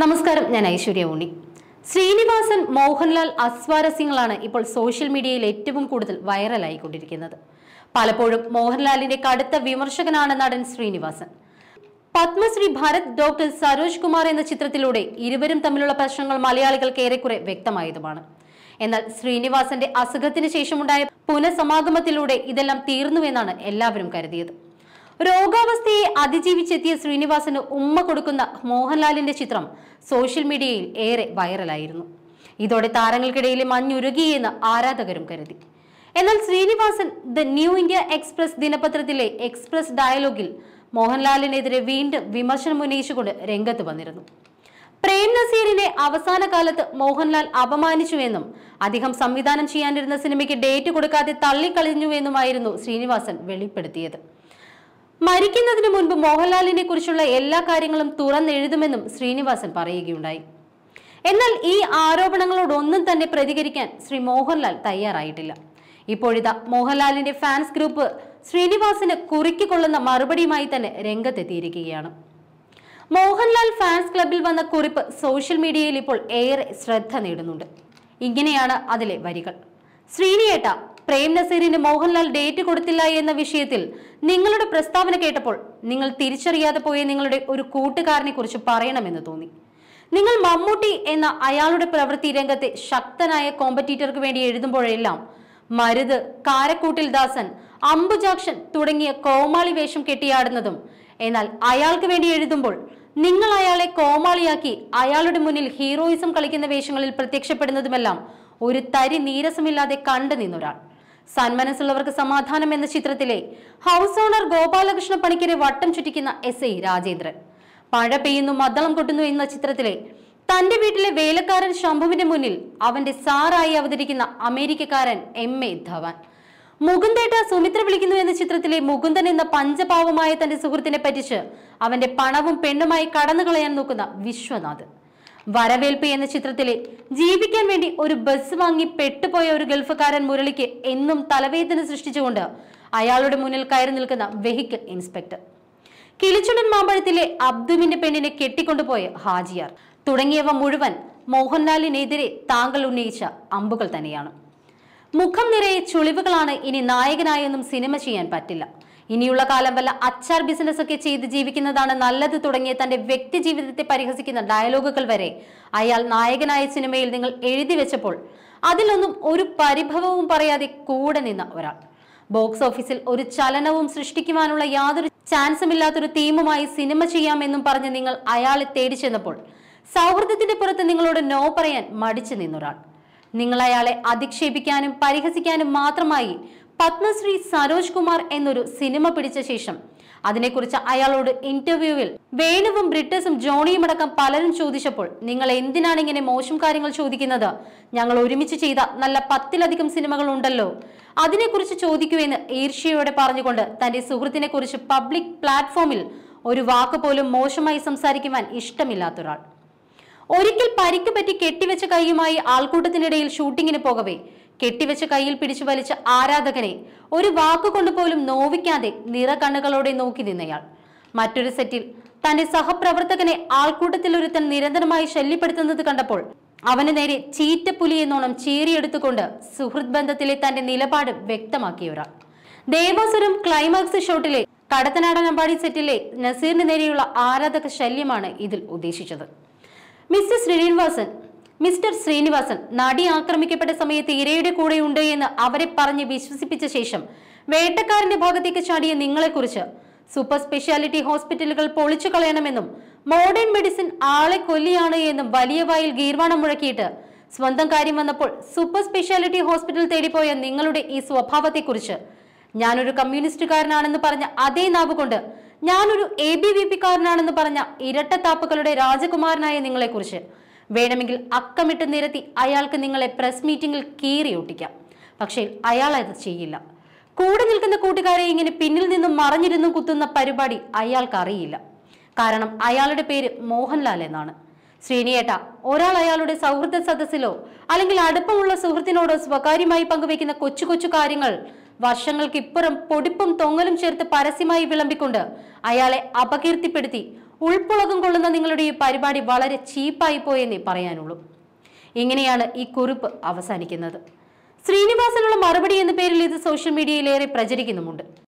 നമസ്കാരം ഞാൻ ഐശ്വര്യ ഊണി ശ്രീനിവാസൻ മോഹൻലാൽ അസ്വാരസ്യങ്ങളാണ് ഇപ്പോൾ സോഷ്യൽ മീഡിയയിൽ ഏറ്റവും കൂടുതൽ വൈറലായിക്കൊണ്ടിരിക്കുന്നത് പലപ്പോഴും മോഹൻലാലിന്റെ കടുത്ത വിമർശകനാണ് നടൻ ശ്രീനിവാസൻ പത്മശ്രീ ഭരത് ഡോക്ടർ സരോജ് കുമാർ എന്ന ചിത്രത്തിലൂടെ ഇരുവരും തമ്മിലുള്ള പ്രശ്നങ്ങൾ മലയാളികൾക്ക് ഏറെക്കുറെ വ്യക്തമായതുമാണ് എന്നാൽ ശ്രീനിവാസന്റെ അസുഖത്തിന് ശേഷമുണ്ടായ പുനഃസമാഗമത്തിലൂടെ ഇതെല്ലാം തീർന്നുവെന്നാണ് എല്ലാവരും കരുതിയത് രോഗാവസ്ഥയെ അതിജീവിച്ചെത്തിയ ശ്രീനിവാസന് ഉമ്മ കൊടുക്കുന്ന മോഹൻലാലിന്റെ ചിത്രം സോഷ്യൽ മീഡിയയിൽ ഏറെ വൈറലായിരുന്നു ഇതോടെ താരങ്ങൾക്കിടയിലെ മഞ്ഞുരുകിയെന്ന് ആരാധകരും കരുതി എന്നാൽ Sreenivasan the new India express ദിനപത്രത്തിലെ എക്സ്പ്രസ് ഡയലോഗിൽ മോഹൻലാലിനെതിരെ വീണ്ടും വിമർശനം ഉന്നയിച്ചുകൊണ്ട് രംഗത്ത് വന്നിരുന്നു പ്രേം നസീറിനെ അവസാന കാലത്ത് മോഹൻലാൽ അപമാനിച്ചുവെന്നും അദ്ദേഹം സംവിധാനം ചെയ്യാനിരുന്ന സിനിമയ്ക്ക് ഡേറ്റ് കൊടുക്കാതെ തള്ളിക്കളിഞ്ഞുവെന്നുമായിരുന്നു ശ്രീനിവാസൻ വെളിപ്പെടുത്തിയത് മരിക്കുന്നതിന് മുൻപ് മോഹൻലാലിനെ കുറിച്ചുള്ള എല്ലാ കാര്യങ്ങളും തുറന്നെഴുതുമെന്നും ശ്രീനിവാസൻ പറയുകയുണ്ടായി എന്നാൽ ഈ ആരോപണങ്ങളോടൊന്നും തന്നെ പ്രതികരിക്കാൻ ശ്രീ മോഹൻലാൽ തയ്യാറായിട്ടില്ല ഇപ്പോഴിതാ മോഹൻലാലിന്റെ ഫാൻസ് ഗ്രൂപ്പ് ശ്രീനിവാസിന് കുറിക്കൊള്ളുന്ന മറുപടിയുമായി തന്നെ രംഗത്തെത്തിയിരിക്കുകയാണ് മോഹൻലാൽ ഫാൻസ് ക്ലബിൽ വന്ന കുറിപ്പ് സോഷ്യൽ മീഡിയയിൽ ഇപ്പോൾ ഏറെ ശ്രദ്ധ നേടുന്നുണ്ട് ഇങ്ങനെയാണ് അതിലെ വരികൾ ശ്രീനിയേട്ട പ്രേം നസീറിന് മോഹൻലാൽ ഡേറ്റ് കൊടുത്തില്ല എന്ന വിഷയത്തിൽ നിങ്ങളുടെ പ്രസ്താവന കേട്ടപ്പോൾ നിങ്ങൾ തിരിച്ചറിയാതെ പോയ നിങ്ങളുടെ ഒരു കൂട്ടുകാരനെ കുറിച്ച് പറയണമെന്ന് തോന്നി നിങ്ങൾ മമ്മൂട്ടി എന്ന അയാളുടെ പ്രവൃത്തി രംഗത്തെ ശക്തനായ കോമ്പറ്റീറ്റർക്ക് വേണ്ടി എഴുതുമ്പോഴെല്ലാം മരുത് കാരക്കൂട്ടിൽ ദാസൻ അംബുജാക്ഷൻ തുടങ്ങിയ കോമാളി വേഷം കെട്ടിയാടുന്നതും എന്നാൽ അയാൾക്ക് വേണ്ടി എഴുതുമ്പോൾ നിങ്ങൾ അയാളെ കോമാളിയാക്കി അയാളുടെ മുന്നിൽ ഹീറോയിസം കളിക്കുന്ന വേഷങ്ങളിൽ പ്രത്യക്ഷപ്പെടുന്നതുമെല്ലാം ഒരു തരി നീരസമില്ലാതെ കണ്ടു നിന്നൊരാൾ സന്മനസ്സുള്ളവർക്ക് സമാധാനം എന്ന ചിത്രത്തിലെ ഹൗസ് ഓണർ ഗോപാലകൃഷ്ണ പണിക്കരെ വട്ടം ചുറ്റിക്കുന്ന എസ് ഐ രാജേന്ദ്രൻ മഴ പെയ്യുന്നു മദ്ദളം കൊട്ടുന്നു എന്ന ചിത്രത്തിലെ തന്റെ വീട്ടിലെ വേലക്കാരൻ ശംഭുവിന്റെ മുന്നിൽ അവന്റെ സാറായി അവതരിക്കുന്ന അമേരിക്കക്കാരൻ എം എ ധവാൻ മുകുന്ദേട്ട സുമിത്ര വിളിക്കുന്നു എന്ന ചിത്രത്തിലെ മുകുന്ദൻ എന്ന പഞ്ചപാവമായ തന്റെ സുഹൃത്തിനെ പറ്റിച്ച് അവന്റെ പണവും പെണ്ണുമായി കടന്നു കളയാൻ നോക്കുന്ന വിശ്വനാഥ് വരവേൽപ്പ് എന്ന ചിത്രത്തിലെ ജീവിക്കാൻ വേണ്ടി ഒരു ബസ് വാങ്ങി പെട്ടുപോയ ഒരു ഗൾഫുകാരൻ മുരളിക്ക് എന്നും തലവേദന സൃഷ്ടിച്ചുകൊണ്ട് അയാളുടെ മുന്നിൽ കയറി നിൽക്കുന്ന വെഹിക്കിൾ ഇൻസ്പെക്ടർ കിളിച്ചുണ്ടൻ മാമ്പഴത്തിലെ അബ്ദുവിന്റെ പെണ്ണിനെ കെട്ടിക്കൊണ്ടുപോയ ഹാജിയാർ തുടങ്ങിയവ മുഴുവൻ മോഹൻലാലിനെതിരെ താങ്കൾ ഉന്നയിച്ച അമ്പുകൾ തന്നെയാണ് മുഖം നിറയെ ചുളിവുകളാണ് ഇനി നായകനായൊന്നും സിനിമ ചെയ്യാൻ പറ്റില്ല ഇനിയുള്ള കാലം വല്ല അച്ചാർ ബിസിനസ് ഒക്കെ ചെയ്ത് ജീവിക്കുന്നതാണ് നല്ലത് തുടങ്ങിയ തന്റെ വ്യക്തി ജീവിതത്തെ പരിഹസിക്കുന്ന ഡയലോഗുകൾ വരെ അയാൾ നായകനായ സിനിമയിൽ നിങ്ങൾ എഴുതി വെച്ചപ്പോൾ അതിലൊന്നും ഒരു പരിഭവവും പറയാതെ കൂടെ നിന്ന ഒരാൾ ബോക്സ് ഓഫീസിൽ ഒരു ചലനവും സൃഷ്ടിക്കുവാനുള്ള യാതൊരു ചാൻസും ഇല്ലാത്തൊരു തീമുമായി സിനിമ ചെയ്യാമെന്നും പറഞ്ഞ് നിങ്ങൾ അയാളെ തേടി ചെന്നപ്പോൾ സൗഹൃദത്തിന്റെ പുറത്ത് നിങ്ങളോട് നോ പറയാൻ മടിച്ചു നിന്നൊരാൾ നിങ്ങൾ അയാളെ അധിക്ഷേപിക്കാനും പരിഹസിക്കാനും മാത്രമായി പത്മശ്രീ സരോജ് കുമാർ എന്നൊരു സിനിമ പിടിച്ച ശേഷം അതിനെക്കുറിച്ച് അയാളോട് ഇന്റർവ്യൂവിൽ വേണുവും ബ്രിട്ടസും ജോണിയും അടക്കം പലരും ചോദിച്ചപ്പോൾ നിങ്ങൾ എന്തിനാണ് ഇങ്ങനെ മോശം കാര്യങ്ങൾ ചോദിക്കുന്നത് ഞങ്ങൾ ഒരുമിച്ച് ചെയ്ത നല്ല പത്തിലധികം സിനിമകൾ ഉണ്ടല്ലോ അതിനെക്കുറിച്ച് ചോദിക്കൂ എന്ന് ഈർഷ്യയോടെ പറഞ്ഞുകൊണ്ട് തന്റെ സുഹൃത്തിനെ കുറിച്ച് പബ്ലിക് പ്ലാറ്റ്ഫോമിൽ ഒരു വാക്ക് പോലും മോശമായി സംസാരിക്കുവാൻ ഇഷ്ടമില്ലാത്ത ഒരാൾ ഒരിക്കൽ പരിക്ക് പറ്റി കെട്ടിവെച്ച കൈയുമായി ആൾക്കൂട്ടത്തിനിടയിൽ ഷൂട്ടിങ്ങിന് പോകവേ കെട്ടിവെച്ച് കയ്യിൽ പിടിച്ചു വലിച്ച ആരാധകനെ ഒരു വാക്കുകൊണ്ടുപോലും നോവിക്കാതെ നോവിക്കാതെ കണ്ണുകളോടെ നോക്കി നിന്നയാൾ മറ്റൊരു സെറ്റിൽ തന്റെ സഹപ്രവർത്തകനെ ആൾക്കൂട്ടത്തിൽ ഒരുത്തൻ നിരന്തരമായി ശല്യപ്പെടുത്തുന്നത് കണ്ടപ്പോൾ അവന് നേരെ പുലി എന്നോണം ചീറിയെടുത്തുകൊണ്ട് സുഹൃത് ബന്ധത്തിലെ തന്റെ നിലപാട് വ്യക്തമാക്കിയ ഒരാൾ ദേവാസുരം ക്ലൈമാക്സ് ഷോട്ടിലെ കടത്തനാടനമ്പാടി സെറ്റിലെ നസീറിന് നേരെയുള്ള ആരാധക ശല്യമാണ് ഇതിൽ ഉദ്ദേശിച്ചത് മിസ്റ്റർ ശ്രീനിവാസൻ മിസ്റ്റർ ശ്രീനിവാസൻ നടി ആക്രമിക്കപ്പെട്ട സമയത്ത് ഇരയുടെ ഉണ്ട് എന്ന് അവരെ പറഞ്ഞ് വിശ്വസിപ്പിച്ച ശേഷം വേട്ടക്കാരന്റെ ഭാഗത്തേക്ക് ചാടിയ നിങ്ങളെക്കുറിച്ച് സൂപ്പർ സ്പെഷ്യാലിറ്റി ഹോസ്പിറ്റലുകൾ പൊളിച്ചു കളയണമെന്നും മോഡേൺ മെഡിസിൻ ആളെ കൊല്ലിയാണ് എന്നും വലിയ വായിൽ ഗീർവാണം മുഴക്കിയിട്ട് സ്വന്തം കാര്യം വന്നപ്പോൾ സൂപ്പർ സ്പെഷ്യാലിറ്റി ഹോസ്പിറ്റൽ തേടിപ്പോയ നിങ്ങളുടെ ഈ സ്വഭാവത്തെക്കുറിച്ച് ഞാനൊരു കമ്മ്യൂണിസ്റ്റുകാരനാണെന്ന് പറഞ്ഞ അതേ നാവ് കൊണ്ട് ഞാനൊരു എ ബി വി പി കാരനാണെന്ന് പറഞ്ഞ ഇരട്ടത്താപ്പുകളുടെ രാജകുമാരനായ നിങ്ങളെക്കുറിച്ച് വേണമെങ്കിൽ അക്കമിട്ട് നിരത്തി അയാൾക്ക് നിങ്ങളെ പ്രസ് മീറ്റിംഗിൽ കീറിയൊട്ടിക്കാം പക്ഷേ അയാൾ അത് ചെയ്യില്ല കൂടെ നിൽക്കുന്ന കൂട്ടുകാരെ ഇങ്ങനെ പിന്നിൽ നിന്നും മറഞ്ഞിരുന്നും കുത്തുന്ന പരിപാടി അയാൾക്കറിയില്ല കാരണം അയാളുടെ പേര് മോഹൻലാൽ എന്നാണ് ശ്രീനിയേട്ട ഒരാൾ അയാളുടെ സൗഹൃദ സദസ്സിലോ അല്ലെങ്കിൽ അടുപ്പമുള്ള സുഹൃത്തിനോടോ സ്വകാര്യമായി പങ്കുവെക്കുന്ന കൊച്ചു കൊച്ചു കാര്യങ്ങൾ ഇപ്പുറം പൊടിപ്പും തൊങ്ങലും ചേർത്ത് പരസ്യമായി വിളമ്പിക്കൊണ്ട് അയാളെ അപകീർത്തിപ്പെടുത്തി ഉൾപ്പുളകം കൊള്ളുന്ന നിങ്ങളുടെ ഈ പരിപാടി വളരെ ചീപ്പായി പോയെന്നേ പറയാനുള്ളൂ ഇങ്ങനെയാണ് ഈ കുറിപ്പ് അവസാനിക്കുന്നത് ശ്രീനിവാസനുള്ള മറുപടി എന്ന പേരിൽ ഇത് സോഷ്യൽ മീഡിയയിലേറെ പ്രചരിക്കുന്നുമുണ്ട്